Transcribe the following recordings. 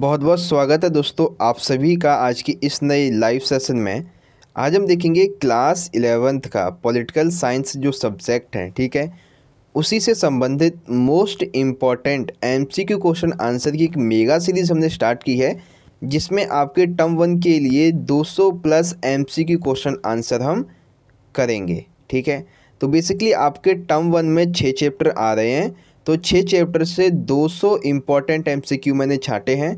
बहुत बहुत स्वागत है दोस्तों आप सभी का आज की इस नई लाइव सेशन में आज हम देखेंगे क्लास इलेवेंथ का पॉलिटिकल साइंस जो सब्जेक्ट है ठीक है उसी से संबंधित most important MCQ question answer की एक मेगा सीरीज़ हमने स्टार्ट की है जिसमें आपके टर्म वन के लिए 200 प्लस एमसीक्यू क्वेश्चन आंसर हम करेंगे ठीक है तो बेसिकली आपके टर्म वन में छः चैप्टर आ रहे हैं तो छः चैप्टर से 200 सौ इम्पॉर्टेंट एम मैंने छाटे हैं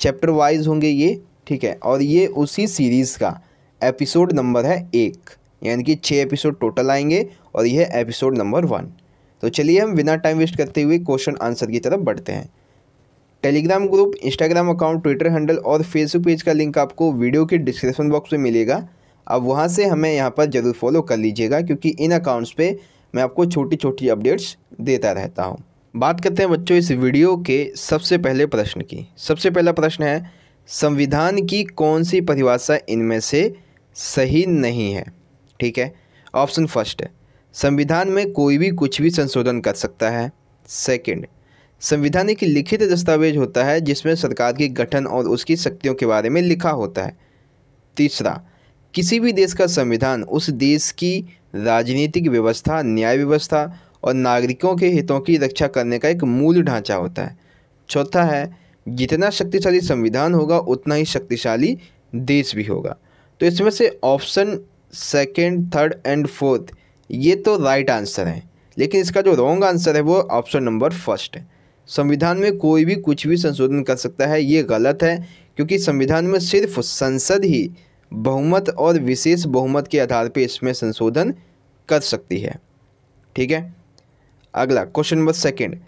चैप्टर वाइज होंगे ये ठीक है और ये उसी सीरीज़ का एपिसोड नंबर है एक यानी कि छः एपिसोड टोटल आएंगे और यह एपिसोड नंबर वन तो चलिए हम बिना टाइम वेस्ट करते हुए क्वेश्चन आंसर की तरफ बढ़ते हैं Telegram group Instagram account Twitter handle और फेसबुक पेज का लिंक आपको वीडियो के डिस्क्रिप्शन बॉक्स में मिलेगा आप वहाँ से हमें यहाँ पर ज़रूर फॉलो कर लीजिएगा क्योंकि इन अकाउंट्स पे मैं आपको छोटी छोटी अपडेट्स देता रहता हूँ बात करते हैं बच्चों इस वीडियो के सबसे पहले प्रश्न की सबसे पहला प्रश्न है संविधान की कौन सी परिभाषा इनमें से सही नहीं है ठीक है ऑप्शन फर्स्ट संविधान में कोई भी कुछ भी संशोधन कर सकता है सेकंड संविधान एक लिखित दस्तावेज होता है जिसमें सरकार के गठन और उसकी शक्तियों के बारे में लिखा होता है तीसरा किसी भी देश का संविधान उस देश की राजनीतिक व्यवस्था न्याय व्यवस्था और नागरिकों के हितों की रक्षा करने का एक मूल ढांचा होता है चौथा है जितना शक्तिशाली संविधान होगा उतना ही शक्तिशाली देश भी होगा तो इसमें से option second third and fourth ये तो राइट आंसर है लेकिन इसका जो रॉन्ग आंसर है वो ऑप्शन नंबर फर्स्ट है संविधान में कोई भी कुछ भी संशोधन कर सकता है ये गलत है क्योंकि संविधान में सिर्फ संसद ही बहुमत और विशेष बहुमत के आधार पर इसमें संशोधन कर सकती है ठीक है अगला क्वेश्चन नंबर सेकंड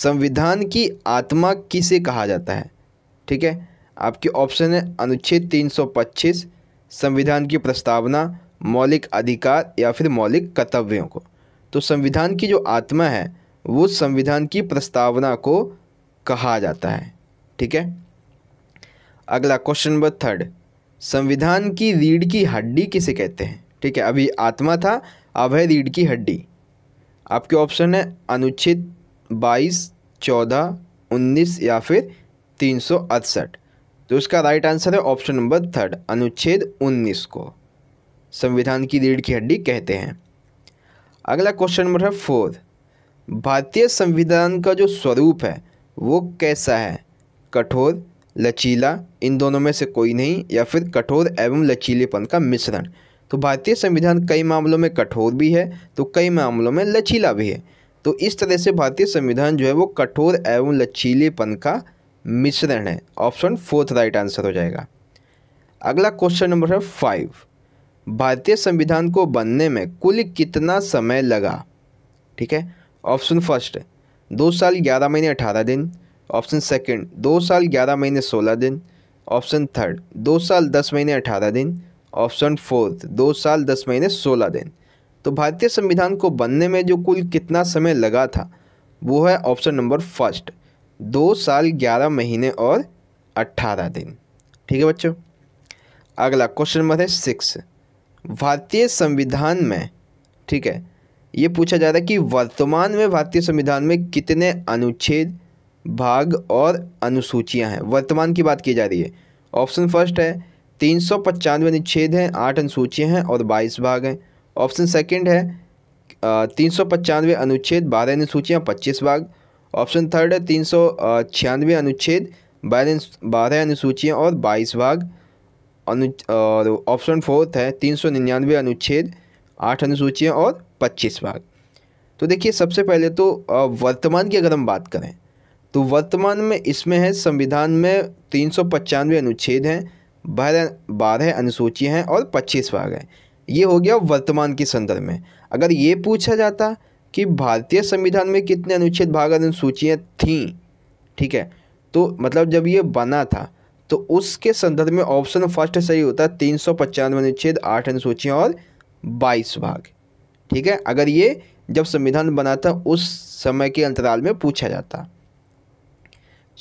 संविधान की आत्मा किसे कहा जाता है ठीक है आपके ऑप्शन है अनुच्छेद 325 संविधान की प्रस्तावना मौलिक अधिकार या फिर मौलिक कर्तव्यों को तो संविधान की जो आत्मा है वो संविधान की प्रस्तावना को कहा जाता है ठीक है अगला क्वेश्चन नंबर थर्ड संविधान की रीढ़ की हड्डी किसे कहते हैं ठीक है अभी आत्मा था अभय रीढ़ की हड्डी आपके ऑप्शन है अनुच्छेद बाईस चौदह उन्नीस या फिर तीन सौ अड़सठ तो इसका राइट आंसर है ऑप्शन नंबर थर्ड अनुच्छेद उन्नीस को संविधान की रीढ़ की हड्डी कहते हैं अगला क्वेश्चन नंबर है फोर भारतीय संविधान का जो स्वरूप है वो कैसा है कठोर लचीला इन दोनों में से कोई नहीं या फिर कठोर एवं लचीलेपन का मिश्रण तो भारतीय संविधान कई मामलों में कठोर भी है तो कई मामलों में लचीला भी है तो इस तरह से भारतीय संविधान जो है वो कठोर एवं लचीलेपन का मिश्रण है ऑप्शन फोर्थ राइट आंसर हो जाएगा अगला क्वेश्चन नंबर है फाइव भारतीय संविधान को बनने में कुल कितना समय लगा ठीक है ऑप्शन फर्स्ट दो साल ग्यारह महीने अठारह दिन ऑप्शन सेकंड दो साल ग्यारह महीने सोलह दिन ऑप्शन थर्ड दो साल दस महीने अठारह दिन ऑप्शन फोर्थ दो साल दस महीने सोलह दिन तो भारतीय संविधान को बनने में जो कुल कितना समय लगा था वो है ऑप्शन नंबर फर्स्ट दो साल ग्यारह महीने और अट्ठारह दिन ठीक है बच्चों अगला क्वेश्चन नंबर है सिक्स भारतीय संविधान में ठीक है ये पूछा जा रहा है कि वर्तमान में भारतीय संविधान में कितने अनुच्छेद भाग और अनुसूचियां हैं वर्तमान की बात की जा रही है ऑप्शन फर्स्ट है तीन सौ पचानवे अनुच्छेद हैं आठ अनुसूचियाँ हैं और बाईस भाग हैं ऑप्शन सेकंड है तीन सौ पचानवे अनुच्छेद बारह अनुसूचियाँ पच्चीस भाग ऑप्शन थर्ड है तीन सौ छियानवे अनुच्छेद बारह बारह अनुसूचियाँ और बाईस भाग अनु और ऑप्शन फोर्थ है तीन सौ निन्यानवे अनुच्छेद आठ अनुसूचियाँ और पच्चीस भाग तो देखिए सबसे पहले तो वर्तमान की अगर हम बात करें तो वर्तमान में इसमें है संविधान में तीन सौ पचानवे अनुच्छेद हैं बारह बारह अनुसूचियाँ हैं और पच्चीस भाग हैं ये हो गया वर्तमान के संदर्भ में अगर ये पूछा जाता कि भारतीय संविधान में कितने अनुच्छेद भाग अनुसूचियाँ थीं ठीक है तो मतलब जब ये बना था तो उसके संदर्भ में ऑप्शन फर्स्ट सही होता है तीन सौ पचानवे अनुच्छेद आठ अनुसूचियाँ और बाईस भाग ठीक है अगर ये जब संविधान बना था उस समय के अंतराल में पूछा जाता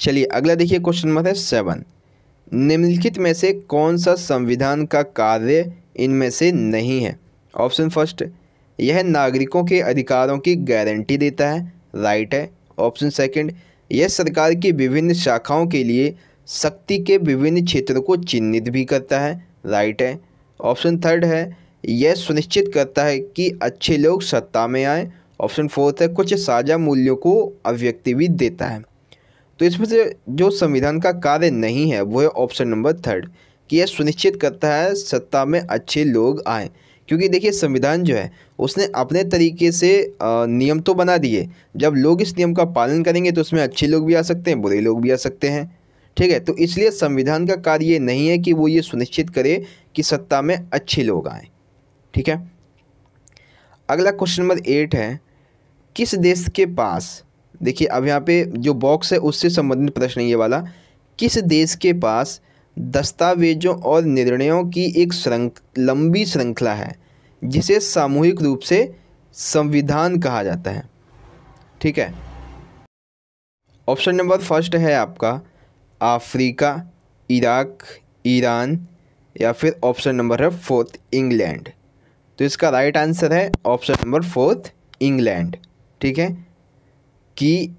चलिए अगला देखिए क्वेश्चन नंबर है सेवन निम्नलिखित में से कौन सा संविधान का कार्य इनमें से नहीं है ऑप्शन फर्स्ट यह नागरिकों के अधिकारों की गारंटी देता है राइट है ऑप्शन सेकंड यह सरकार की विभिन्न शाखाओं के लिए शक्ति के विभिन्न क्षेत्रों को चिन्हित भी करता है राइट है ऑप्शन थर्ड है यह सुनिश्चित करता है कि अच्छे लोग सत्ता में आए ऑप्शन फोर्थ है कुछ साझा मूल्यों को अभिव्यक्ति भी देता है तो इसमें से जो संविधान का कार्य नहीं है वो है ऑप्शन नंबर थर्ड कि यह सुनिश्चित करता है सत्ता में अच्छे लोग आएँ क्योंकि देखिए संविधान जो है उसने अपने तरीके से नियम तो बना दिए जब लोग इस नियम का पालन करेंगे तो उसमें अच्छे लोग भी आ सकते हैं बुरे लोग भी आ सकते हैं ठीक है तो इसलिए संविधान का कार्य ये नहीं है कि वो ये सुनिश्चित करे कि सत्ता में अच्छे लोग आए ठीक है अगला क्वेश्चन नंबर एट है किस देश के पास देखिए अब यहाँ पे जो बॉक्स है उससे संबंधित प्रश्न ये वाला किस देश के पास दस्तावेजों और निर्णयों की एक श्रृंख लंबी श्रृंखला है जिसे सामूहिक रूप से संविधान कहा जाता है ठीक है ऑप्शन नंबर फर्स्ट है आपका अफ्रीका इराक ईरान या फिर ऑप्शन नंबर है फोर्थ इंग्लैंड तो इसका राइट आंसर है ऑप्शन नंबर फोर्थ इंग्लैंड ठीक है कि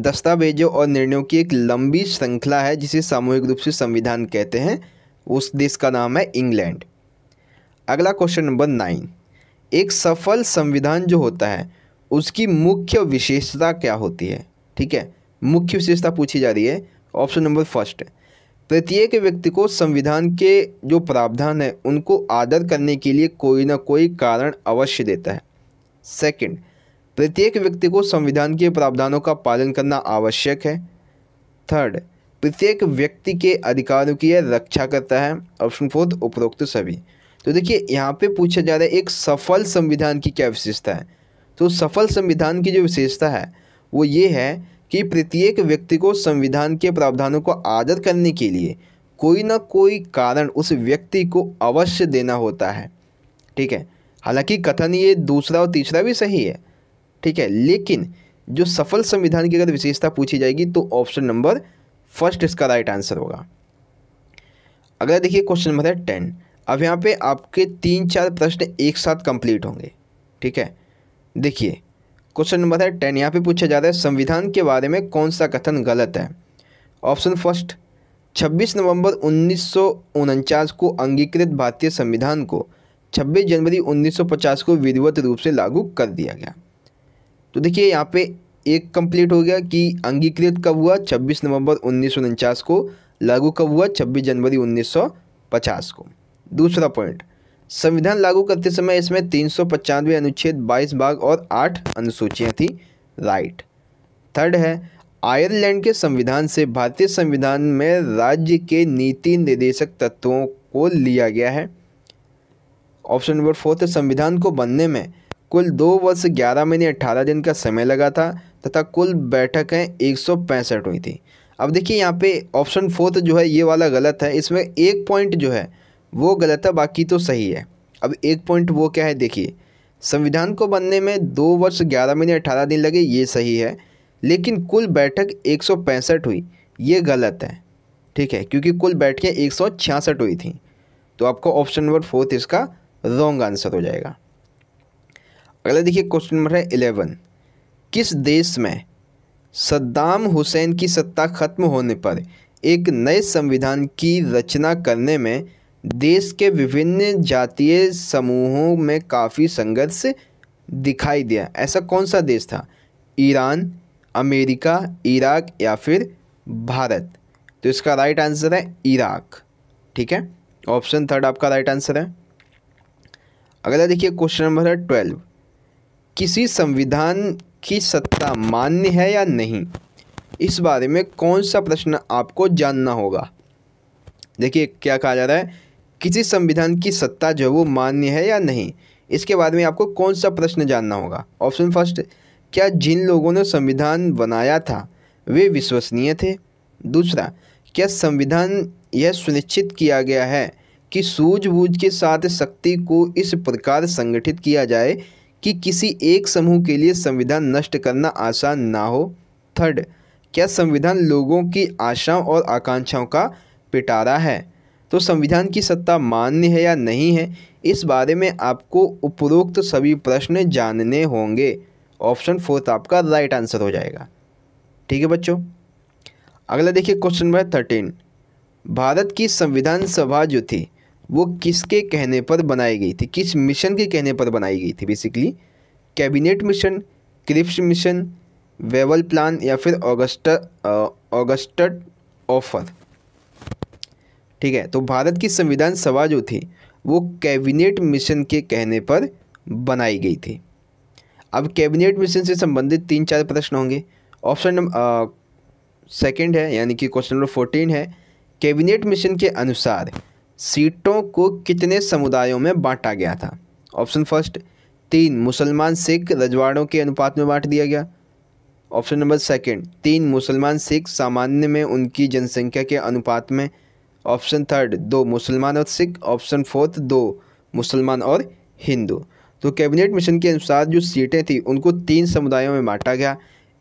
दस्तावेजों और निर्णयों की एक लंबी श्रृंखला है जिसे सामूहिक रूप से संविधान कहते हैं उस देश का नाम है इंग्लैंड अगला क्वेश्चन नंबर नाइन एक सफल संविधान जो होता है उसकी मुख्य विशेषता क्या होती है ठीक है मुख्य विशेषता पूछी जा रही है ऑप्शन नंबर फर्स्ट प्रत्येक व्यक्ति को संविधान के जो प्रावधान है उनको आदर करने के लिए कोई ना कोई कारण अवश्य देता है सेकंड प्रत्येक व्यक्ति को संविधान के प्रावधानों का पालन करना आवश्यक है थर्ड प्रत्येक व्यक्ति के अधिकारों की यह रक्षा करता है ऑप्शन फोर्थ उपरोक्त सभी तो देखिए यहाँ पे पूछा जा रहा है एक सफल संविधान की क्या विशेषता है तो सफल संविधान की जो विशेषता है वो ये है कि प्रत्येक व्यक्ति को संविधान के प्रावधानों को आदर करने के लिए कोई ना कोई कारण उस व्यक्ति को अवश्य देना होता है ठीक है हालांकि कथन ये दूसरा और तीसरा भी सही है ठीक है लेकिन जो सफल संविधान की अगर विशेषता पूछी जाएगी तो ऑप्शन नंबर फर्स्ट इसका राइट आंसर होगा अगर देखिए क्वेश्चन नंबर है टेन अब यहाँ पे आपके तीन चार प्रश्न एक साथ कंप्लीट होंगे ठीक है देखिए क्वेश्चन नंबर है टेन यहाँ पे पूछा जा रहा है संविधान के बारे में कौन सा कथन गलत है ऑप्शन फर्स्ट 26 नवंबर उन्नीस को अंगीकृत भारतीय संविधान को 26 जनवरी 1950 को विधिवत रूप से लागू कर दिया गया तो देखिए यहाँ पे एक कंप्लीट हो गया कि अंगीकृत कब हुआ 26 नवंबर उन्नीस को लागू कब हुआ 26 जनवरी 1950 को दूसरा पॉइंट संविधान लागू करते समय इसमें तीन अनुच्छेद 22 भाग और 8 अनुसूचियाँ थी राइट थर्ड है आयरलैंड के संविधान से भारतीय संविधान में राज्य के नीति निर्देशक तत्वों को लिया गया है ऑप्शन नंबर फोर्थ संविधान को बनने में कुल दो वर्ष ग्यारह महीने अट्ठारह दिन का समय लगा था तथा कुल बैठकें एक सौ पैंसठ हुई थी अब देखिए यहाँ पे ऑप्शन फोर्थ जो है ये वाला गलत है इसमें एक पॉइंट जो है वो गलत है बाकी तो सही है अब एक पॉइंट वो क्या है देखिए संविधान को बनने में दो वर्ष ग्यारह महीने अठारह दिन लगे ये सही है लेकिन कुल बैठक एक सौ पैंसठ हुई ये गलत है ठीक है क्योंकि कुल बैठकें एक सौ छियासठ हुई थी तो आपको ऑप्शन नंबर फोर्थ इसका रॉन्ग आंसर हो जाएगा अगला देखिए क्वेश्चन नंबर है इलेवन किस देश में सद्दाम हुसैन की सत्ता खत्म होने पर एक नए संविधान की रचना करने में देश के विभिन्न जातीय समूहों में काफ़ी संघर्ष दिखाई दिया ऐसा कौन सा देश था ईरान अमेरिका इराक या फिर भारत तो इसका राइट आंसर है इराक ठीक है ऑप्शन थर्ड आपका राइट आंसर है अगला देखिए क्वेश्चन नंबर है ट्वेल्व किसी संविधान की सत्ता मान्य है या नहीं इस बारे में कौन सा प्रश्न आपको जानना होगा देखिए क्या कहा जा रहा है किसी संविधान की सत्ता जो है वो मान्य है या नहीं इसके बारे में आपको कौन सा प्रश्न जानना होगा ऑप्शन फर्स्ट क्या जिन लोगों ने संविधान बनाया था वे विश्वसनीय थे दूसरा क्या संविधान यह सुनिश्चित किया गया है कि सूझबूझ के साथ शक्ति को इस प्रकार संगठित किया जाए कि किसी एक समूह के लिए संविधान नष्ट करना आसान ना हो थर्ड क्या संविधान लोगों की आशाओं और आकांक्षाओं का पिटारा है तो संविधान की सत्ता मान्य है या नहीं है इस बारे में आपको उपरोक्त सभी प्रश्न जानने होंगे ऑप्शन फोर्थ आपका राइट आंसर हो जाएगा ठीक है बच्चों अगला देखिए क्वेश्चन नंबर थर्टीन भारत की संविधान सभा जो थी वो किसके कहने पर बनाई गई थी किस मिशन के कहने पर बनाई गई थी basically cabinet mission Cripps mission Wavell plan या फिर ऑगस्ट ऑगस्ट ऑफर ठीक है तो भारत की संविधान सभा जो थी वो कैबिनेट मिशन के कहने पर बनाई गई थी अब कैबिनेट मिशन से संबंधित तीन चार प्रश्न होंगे ऑप्शन नंबर सेकंड है यानी कि क्वेश्चन नंबर फोर्टीन है कैबिनेट मिशन के अनुसार सीटों को कितने समुदायों में बांटा गया था ऑप्शन फर्स्ट तीन मुसलमान सिख रजवाड़ों के अनुपात में बांट दिया गया ऑप्शन नंबर सेकंड तीन मुसलमान सिख सामान्य में उनकी जनसंख्या के अनुपात में ऑप्शन थर्ड दो मुसलमान और सिख ऑप्शन फोर्थ दो मुसलमान और हिंदू तो कैबिनेट मिशन के अनुसार जो सीटें थी उनको तीन समुदायों में बांटा गया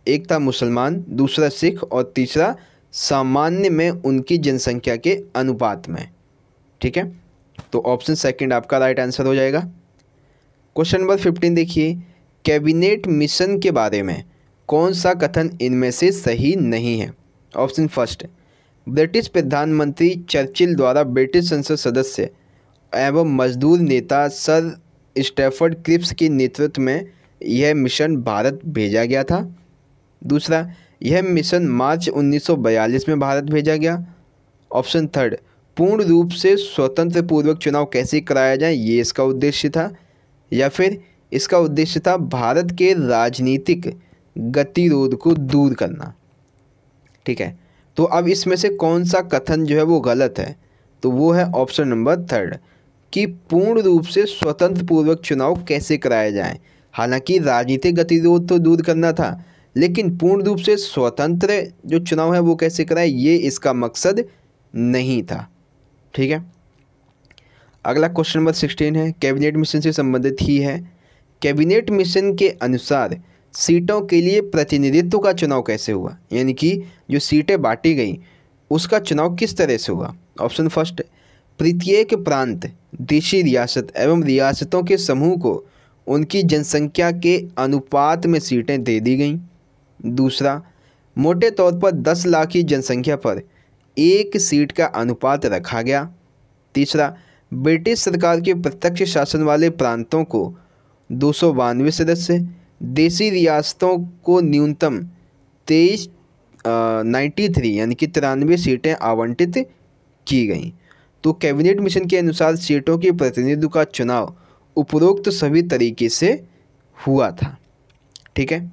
एक था मुसलमान दूसरा सिख और तीसरा सामान्य में उनकी जनसंख्या के अनुपात में ठीक है तो ऑप्शन सेकंड आपका राइट आंसर हो जाएगा क्वेश्चन नंबर फिफ्टीन देखिए कैबिनेट मिशन के बारे में कौन सा कथन इनमें से सही नहीं है ऑप्शन फर्स्ट ब्रिटिश प्रधानमंत्री चर्चिल द्वारा ब्रिटिश संसद सदस्य एवं मजदूर नेता सर स्टेफर्ड क्रिप्स के नेतृत्व में यह मिशन भारत भेजा गया था दूसरा यह मिशन मार्च 1942 में भारत भेजा गया ऑप्शन थर्ड पूर्ण रूप से स्वतंत्र पूर्वक चुनाव कैसे कराया जाए ये इसका उद्देश्य था या फिर इसका उद्देश्य था भारत के राजनीतिक गतिरोध को दूर करना ठीक है तो अब इसमें से कौन सा कथन जो है वो गलत है तो वो है ऑप्शन नंबर थर्ड कि पूर्ण रूप से स्वतंत्र पूर्वक चुनाव कैसे कराया जाए हालांकि राजनीतिक गतिरोध तो दूर करना था लेकिन पूर्ण रूप से स्वतंत्र जो चुनाव है वो कैसे कराए ये इसका मकसद नहीं था ठीक है अगला क्वेश्चन नंबर सिक्सटीन है कैबिनेट मिशन से संबंधित ही है कैबिनेट मिशन के अनुसार सीटों के लिए प्रतिनिधित्व का चुनाव कैसे हुआ यानी कि जो सीटें बांटी गई उसका चुनाव किस तरह से हुआ ऑप्शन फर्स्ट प्रत्येक प्रांत देशी रियासत एवं रियासतों के समूह को उनकी जनसंख्या के अनुपात में सीटें दे दी गईं दूसरा मोटे तौर पर दस लाख की जनसंख्या पर एक सीट का अनुपात रखा गया तीसरा ब्रिटिश सरकार के प्रत्यक्ष शासन वाले प्रांतों को दो सौ बानवे सदस्य देसी रियासतों को न्यूनतम तेईस नाइन्टी थ्री यानी कि तिरानवे सीटें आवंटित की गईं तो कैबिनेट मिशन के अनुसार सीटों के प्रतिनिधित्व का चुनाव उपरोक्त सभी तरीके से हुआ था ठीक है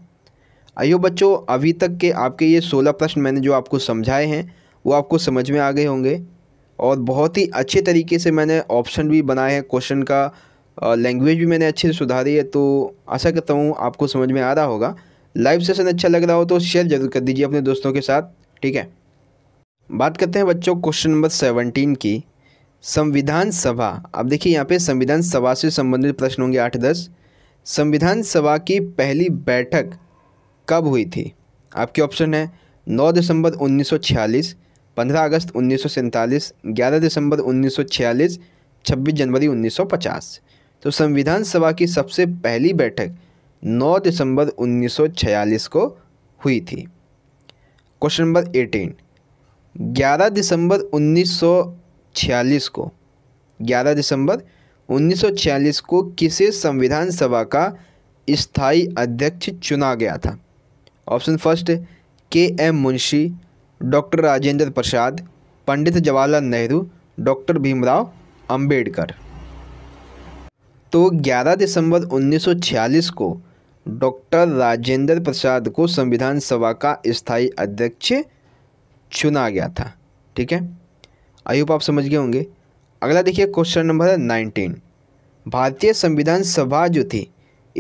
आइयो बच्चों अभी तक के आपके ये सोलह प्रश्न मैंने जो आपको समझाए हैं वो आपको समझ में आ गए होंगे और बहुत ही अच्छे तरीके से मैंने ऑप्शन भी बनाए हैं क्वेश्चन का लैंग्वेज भी मैंने अच्छे से सुधारी है तो आशा करता हूँ आपको समझ में आ रहा होगा लाइव सेशन अच्छा लग रहा हो तो शेयर ज़रूर कर दीजिए अपने दोस्तों के साथ ठीक है बात करते हैं बच्चों क्वेश्चन नंबर सेवनटीन की संविधान सभा अब देखिए यहाँ पे संविधान सभा से संबंधित प्रश्न होंगे आठ दस संविधान सभा की पहली बैठक कब हुई थी आपके ऑप्शन है नौ दिसंबर छियालीस पंद्रह अगस्त उन्नीस सौ 11 दिसंबर 1946, 26 जनवरी 1950। तो संविधान सभा की सबसे पहली बैठक 9 दिसंबर 1946 को हुई थी क्वेश्चन नंबर एटीन 11 दिसंबर 1946 को 11 दिसंबर 1946 को किसे संविधान सभा का स्थायी अध्यक्ष चुना गया था option first K M Munshi doctor Rajendra Prasad Pandit Jawaharlal Nehru doctor Bhimrao Ambedkar तो 11 दिसंबर 1946 को डॉक्टर राजेंद्र प्रसाद को संविधान सभा का स्थायी अध्यक्ष चुना गया था ठीक है आयुप आप समझ गए होंगे अगला देखिए क्वेश्चन नंबर है नाइनटीन भारतीय संविधान सभा जो थी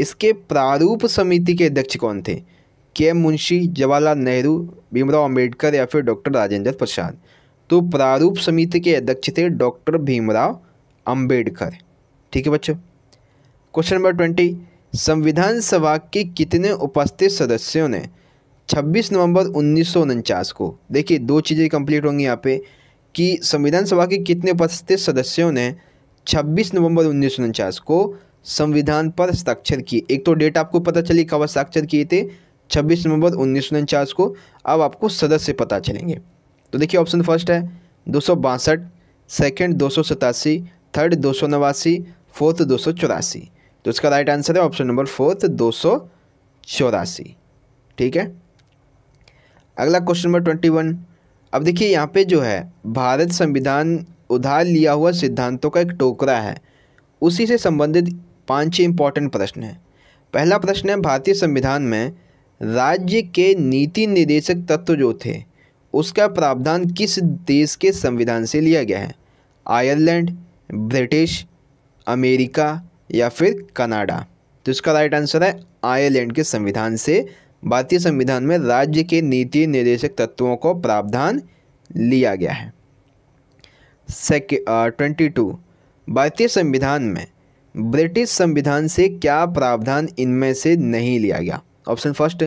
इसके प्रारूप समिति के अध्यक्ष कौन थे के मुंशी जवाहरलाल नेहरू भीमराव अंबेडकर या फिर डॉक्टर राजेंद्र प्रसाद तो प्रारूप समिति के अध्यक्ष थे डॉक्टर भीमराव अंबेडकर ठीक है बच्चों क्वेश्चन नंबर ट्वेंटी संविधान सभा के कितने उपस्थित सदस्यों ने 26 नवंबर उन्नीस को देखिए दो चीज़ें कंप्लीट होंगी यहाँ पे कि संविधान सभा के कितने उपस्थित सदस्यों ने 26 नवंबर उन्नीस को संविधान पर हस्ताक्षर किए एक तो डेट आपको पता चली कब हस्ताक्षर किए थे छब्बीस नवंबर उन्नीस को अब आपको सदस्य पता चलेंगे तो देखिए ऑप्शन फर्स्ट है दो सौ बासठ सेकेंड दो सौ सतासी थर्ड दो सौ नवासी फोर्थ दो सौ चौरासी तो इसका राइट आंसर है ऑप्शन नंबर फोर्थ दो सौ चौरासी ठीक है अगला क्वेश्चन नंबर ट्वेंटी वन अब देखिए यहाँ पे जो है भारत संविधान उधार लिया हुआ सिद्धांतों का एक टोकरा है उसी से संबंधित पाँच ही इंपॉर्टेंट प्रश्न है पहला प्रश्न है भारतीय संविधान में राज्य के नीति निर्देशक तत्व जो थे उसका प्रावधान किस देश के संविधान से लिया गया है आयरलैंड ब्रिटिश अमेरिका या फिर कनाडा तो इसका राइट आंसर है आयरलैंड के संविधान से भारतीय संविधान में राज्य के नीति निर्देशक तत्वों को प्रावधान लिया गया है सेक ट्वेंटी टू भारतीय संविधान में ब्रिटिश संविधान से क्या प्रावधान इनमें से नहीं लिया गया ऑप्शन फर्स्ट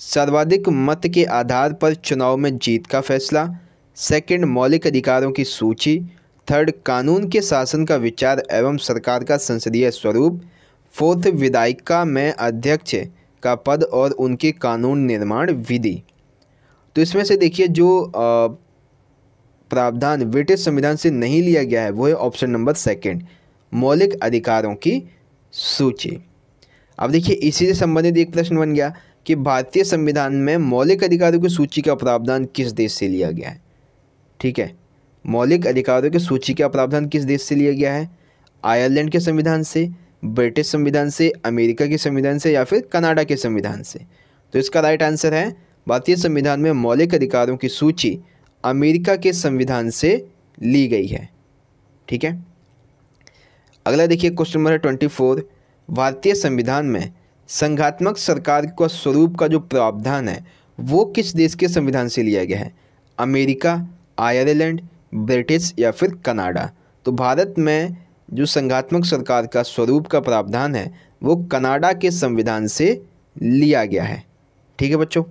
सर्वाधिक मत के आधार पर चुनाव में जीत का फैसला सेकंड मौलिक अधिकारों की सूची थर्ड कानून के शासन का विचार एवं सरकार का संसदीय स्वरूप फोर्थ विधायिका में अध्यक्ष का पद और उनकी कानून निर्माण विधि तो इसमें से देखिए जो प्रावधान ब्रिटिश संविधान से नहीं लिया गया है वो है ऑप्शन नंबर सेकंड मौलिक अधिकारों की सूची अब देखिए इसी से संबंधित एक प्रश्न बन गया कि भारतीय संविधान में मौलिक अधिकारों की सूची का प्रावधान किस देश से लिया गया है ठीक है मौलिक अधिकारों की सूची का प्रावधान किस देश से लिया गया है आयरलैंड के संविधान से ब्रिटिश संविधान से अमेरिका के संविधान से या फिर कनाडा के संविधान से तो इसका राइट आंसर है भारतीय संविधान में मौलिक अधिकारों की सूची अमेरिका के संविधान से ली गई है ठीक है अगला देखिए क्वेश्चन नंबर है ट्वेंटी फोर भारतीय संविधान में संघात्मक सरकार का स्वरूप का जो प्रावधान है वो किस देश के संविधान से लिया गया है अमेरिका आयरलैंड ब्रिटिश या फिर कनाडा तो भारत में जो संघात्मक सरकार का स्वरूप का प्रावधान है वो कनाडा के संविधान से लिया गया है ठीक है बच्चों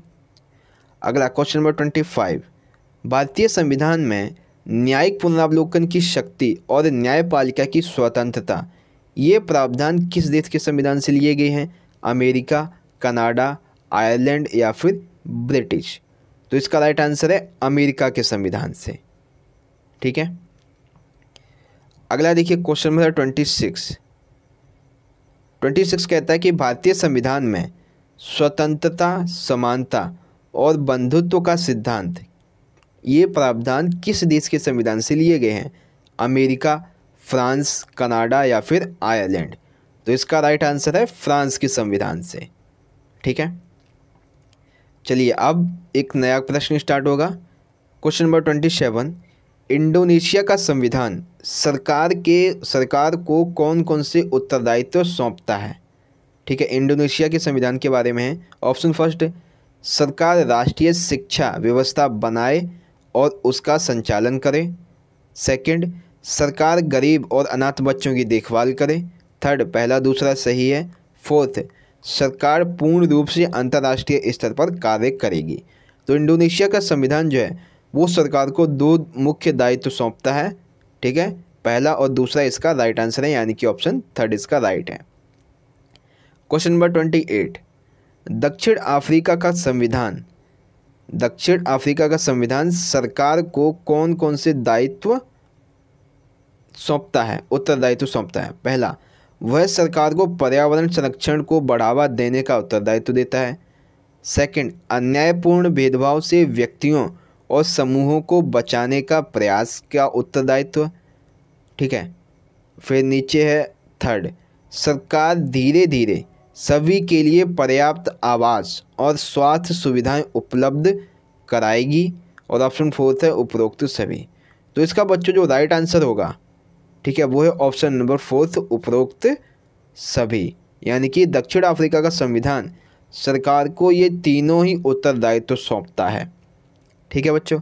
अगला क्वेश्चन नंबर ट्वेंटी फाइव भारतीय संविधान में न्यायिक पुनरावलोकन की शक्ति और न्यायपालिका की स्वतंत्रता ये प्रावधान किस देश के संविधान से लिए गए हैं अमेरिका कनाडा आयरलैंड या फिर ब्रिटिश तो इसका राइट आंसर है अमेरिका के संविधान से ठीक है अगला देखिए question number twenty six twenty six कहता है कि भारतीय संविधान में स्वतंत्रता समानता और बंधुत्व का सिद्धांत ये प्रावधान किस देश के संविधान से लिए गए हैं अमेरिका फ्रांस कनाडा या फिर आयरलैंड तो इसका राइट आंसर है फ्रांस के संविधान से ठीक है चलिए अब एक नया प्रश्न स्टार्ट होगा question number twenty seven Indonesia का संविधान सरकार के सरकार को कौन कौन से उत्तरदायित्व सौंपता है ठीक है इंडोनेशिया के संविधान के बारे में है ऑप्शन फर्स्ट सरकार राष्ट्रीय शिक्षा व्यवस्था बनाए और उसका संचालन करे सेकंड सरकार गरीब और अनाथ बच्चों की देखभाल करे थर्ड पहला दूसरा सही है फोर्थ सरकार पूर्ण रूप से अंतर्राष्ट्रीय स्तर पर कार्य करेगी तो इंडोनेशिया का संविधान जो है वो सरकार को दो मुख्य दायित्व सौंपता है ठीक है पहला और दूसरा इसका राइट आंसर है यानी कि ऑप्शन थर्ड इसका राइट है क्वेश्चन नंबर ट्वेंटी एट दक्षिण अफ्रीका का संविधान दक्षिण अफ्रीका का संविधान सरकार को कौन कौन से दायित्व सौंपता है उत्तरदायित्व सौंपता है पहला वह सरकार को पर्यावरण संरक्षण को बढ़ावा देने का उत्तरदायित्व देता है सेकंड अन्यायपूर्ण भेदभाव से व्यक्तियों और समूहों को बचाने का प्रयास का उत्तरदायित्व ठीक है फिर नीचे है थर्ड सरकार धीरे धीरे सभी के लिए पर्याप्त आवास और स्वास्थ्य सुविधाएं उपलब्ध कराएगी और ऑप्शन फोर्थ है उपरोक्त सभी तो इसका बच्चों जो राइट आंसर होगा ठीक है वो है ऑप्शन नंबर फोर्थ उपरोक्त सभी यानी कि दक्षिण अफ्रीका का संविधान सरकार को ये तीनों ही उत्तरदायित्व तो सौंपता है ठीक है बच्चों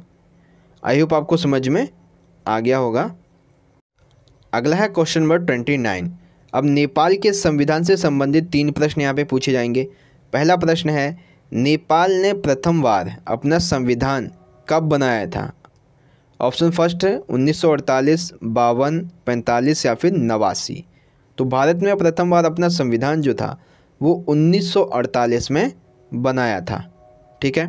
आई होप आपको समझ में आ गया होगा अगला है क्वेश्चन नंबर ट्वेंटी नाइन अब नेपाल के संविधान से संबंधित तीन प्रश्न यहाँ पे पूछे जाएंगे पहला प्रश्न है नेपाल ने प्रथम बार अपना संविधान कब बनाया था ऑप्शन फर्स्ट है उन्नीस सौ अड़तालीस बावन पैंतालीस या फिर नवासी तो भारत में प्रथम बार अपना संविधान जो था वो 1948 में बनाया था ठीक है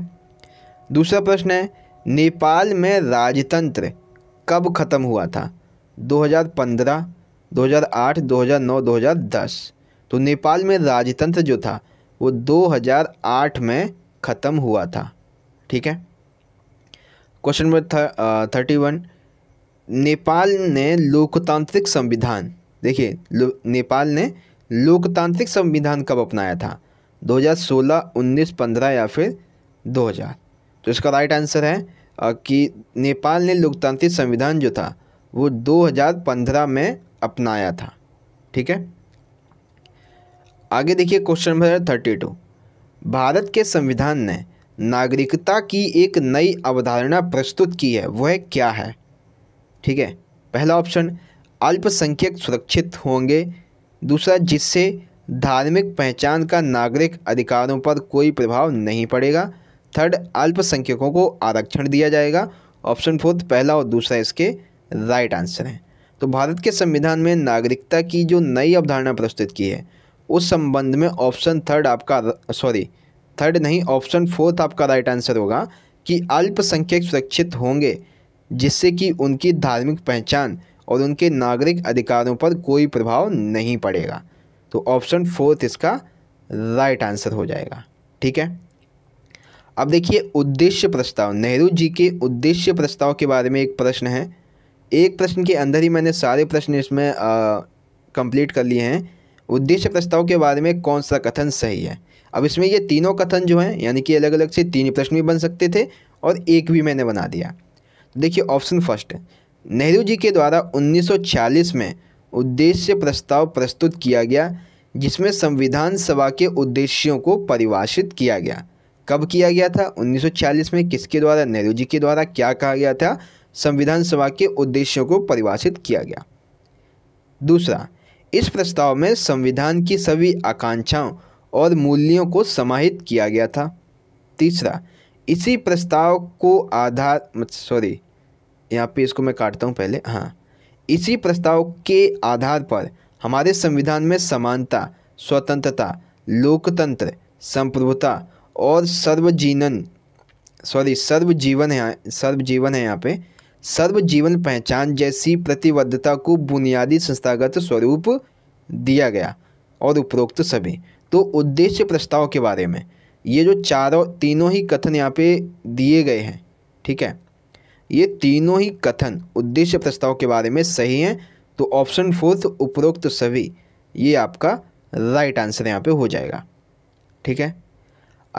दूसरा प्रश्न है नेपाल में राजतंत्र कब ख़त्म हुआ था 2015, 2008, 2009, 2010 तो नेपाल में राजतंत्र जो था वो 2008 में ख़त्म हुआ था ठीक है question number thirty one Nepal ने लोकतांत्रिक संविधान देखिए नेपाल ने लोकतांत्रिक संविधान कब अपनाया था 2016, 19, 15 या फिर 2000 तो इसका राइट आंसर है कि नेपाल ने लोकतांत्रिक संविधान जो था वो 2015 में अपनाया था ठीक है आगे देखिए question number thirty two Bharat के संविधान ने नागरिकता की एक नई अवधारणा प्रस्तुत की है वह क्या है ठीक है पहला ऑप्शन अल्पसंख्यक सुरक्षित होंगे दूसरा जिससे धार्मिक पहचान का नागरिक अधिकारों पर कोई प्रभाव नहीं पड़ेगा थर्ड अल्पसंख्यकों को आरक्षण दिया जाएगा ऑप्शन फोर्थ पहला और दूसरा इसके राइट आंसर हैं तो भारत के संविधान में नागरिकता की जो नई अवधारणा प्रस्तुत की है उस संबंध में ऑप्शन थर्ड आपका सॉरी थर्ड नहीं ऑप्शन फोर्थ आपका राइट आंसर होगा कि अल्पसंख्यक सुरक्षित होंगे जिससे कि उनकी धार्मिक पहचान और उनके नागरिक अधिकारों पर कोई प्रभाव नहीं पड़ेगा तो ऑप्शन फोर्थ इसका राइट आंसर हो जाएगा ठीक है अब देखिए उद्देश्य प्रस्ताव नेहरू जी के उद्देश्य प्रस्ताव के बारे में एक प्रश्न है एक प्रश्न के अंदर ही मैंने सारे प्रश्न इसमें कंप्लीट कर लिए हैं उद्देश्य प्रस्ताव के बारे में कौन सा कथन सही है अब इसमें ये तीनों कथन जो हैं यानी कि अलग अलग से तीन प्रश्न भी बन सकते थे और एक भी मैंने बना दिया देखिए ऑप्शन फर्स्ट नेहरू जी के द्वारा 1946 में उद्देश्य प्रस्ताव प्रस्तुत किया गया जिसमें संविधान सभा के उद्देश्यों को परिभाषित किया गया कब किया गया था 1946 में किसके द्वारा नेहरू जी के द्वारा क्या कहा गया था संविधान सभा के उद्देश्यों को परिभाषित किया गया दूसरा इस प्रस्ताव में संविधान की सभी आकांक्षाओं और मूल्यों को समाहित किया गया था तीसरा इसी प्रस्ताव को आधार सॉरी यहाँ पे इसको मैं काटता हूँ पहले हाँ इसी प्रस्ताव के आधार पर हमारे संविधान में समानता स्वतंत्रता लोकतंत्र संप्रभुता और सर्वजीनन सॉरी सर्वजीवन है सर्वजीवन है यहाँ पे सर्वजीवन पहचान जैसी प्रतिबद्धता को बुनियादी संस्थागत स्वरूप दिया गया और उपरोक्त सभी तो उद्देश्य प्रस्ताव के बारे में ये जो चारों तीनों ही कथन यहाँ पे दिए गए हैं ठीक है ये तीनों ही कथन उद्देश्य प्रस्ताव के बारे में सही हैं तो ऑप्शन फोर्थ उपरोक्त सभी ये आपका राइट आंसर यहाँ पे हो जाएगा ठीक है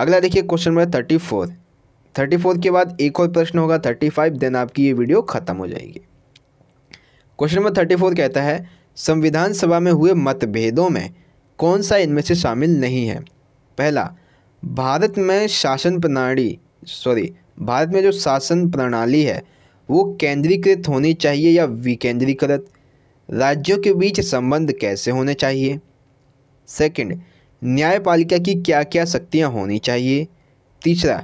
अगला देखिए question number thirty four thirty four के बाद एक और प्रश्न होगा थर्टी फाइव देन आपकी ये वीडियो ख़त्म हो जाएगी क्वेश्चन नंबर थर्टी फोर कहता है संविधान सभा में हुए मतभेदों में कौन सा इनमें से शामिल नहीं है पहला भारत में शासन प्रणाली सॉरी भारत में जो शासन प्रणाली है वो केंद्रीकृत होनी चाहिए या विकेंद्रीकृत राज्यों के बीच संबंध कैसे होने चाहिए सेकंड न्यायपालिका की क्या क्या शक्तियाँ होनी चाहिए तीसरा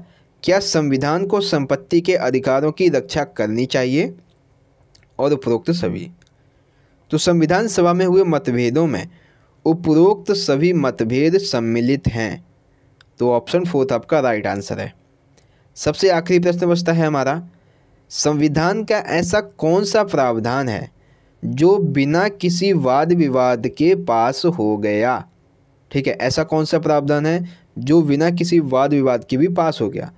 क्या संविधान को संपत्ति के अधिकारों की रक्षा करनी चाहिए और उपरोक्त सभी तो संविधान सभा में हुए मतभेदों में उपरोक्त सभी मतभेद सम्मिलित हैं तो ऑप्शन फोर्थ आपका राइट आंसर है सबसे आखिरी प्रश्न बचता है हमारा संविधान का ऐसा कौन सा प्रावधान है जो बिना किसी वाद विवाद के पास हो गया ठीक है ऐसा कौन सा प्रावधान है जो बिना किसी वाद विवाद के भी पास हो गया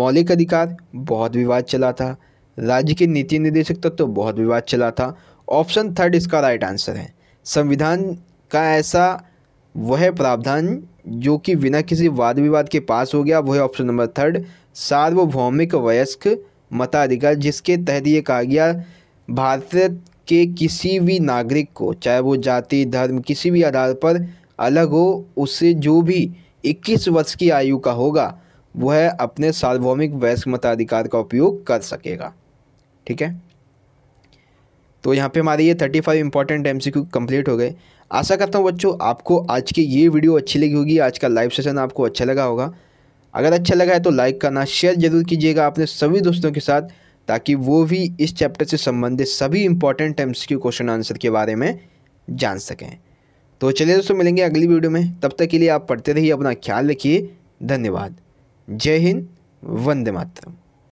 मौलिक अधिकार बहुत विवाद चला था राज्य के नीति निर्देशक तत्व तो बहुत विवाद चला था ऑप्शन थर्ड इसका राइट आंसर है संविधान का ऐसा वह प्रावधान जो कि बिना किसी वाद विवाद के पास हो गया वह ऑप्शन नंबर थर्ड सार्वभौमिक वयस्क मताधिकार जिसके तहत ये कहा गया भारत के किसी भी नागरिक को चाहे वो जाति धर्म किसी भी आधार पर अलग हो उससे जो भी 21 वर्ष की आयु का होगा वह अपने सार्वभौमिक वयस्क मताधिकार का उपयोग कर सकेगा ठीक है तो यहाँ पे हमारे ये thirty five important M C Q complete हो गए आशा करता हूँ बच्चों आपको आज की ये वीडियो अच्छी लगी होगी आज का लाइव सेशन आपको अच्छा लगा होगा अगर अच्छा लगा है तो लाइक करना शेयर जरूर कीजिएगा अपने सभी दोस्तों के साथ ताकि वो भी इस चैप्टर से संबंधित सभी इंपॉर्टेंट एम्स के क्वेश्चन आंसर के बारे में जान सकें तो चलिए दोस्तों मिलेंगे अगली वीडियो में तब तक के लिए आप पढ़ते रहिए अपना ख्याल रखिए धन्यवाद जय हिंद वंदे मातरम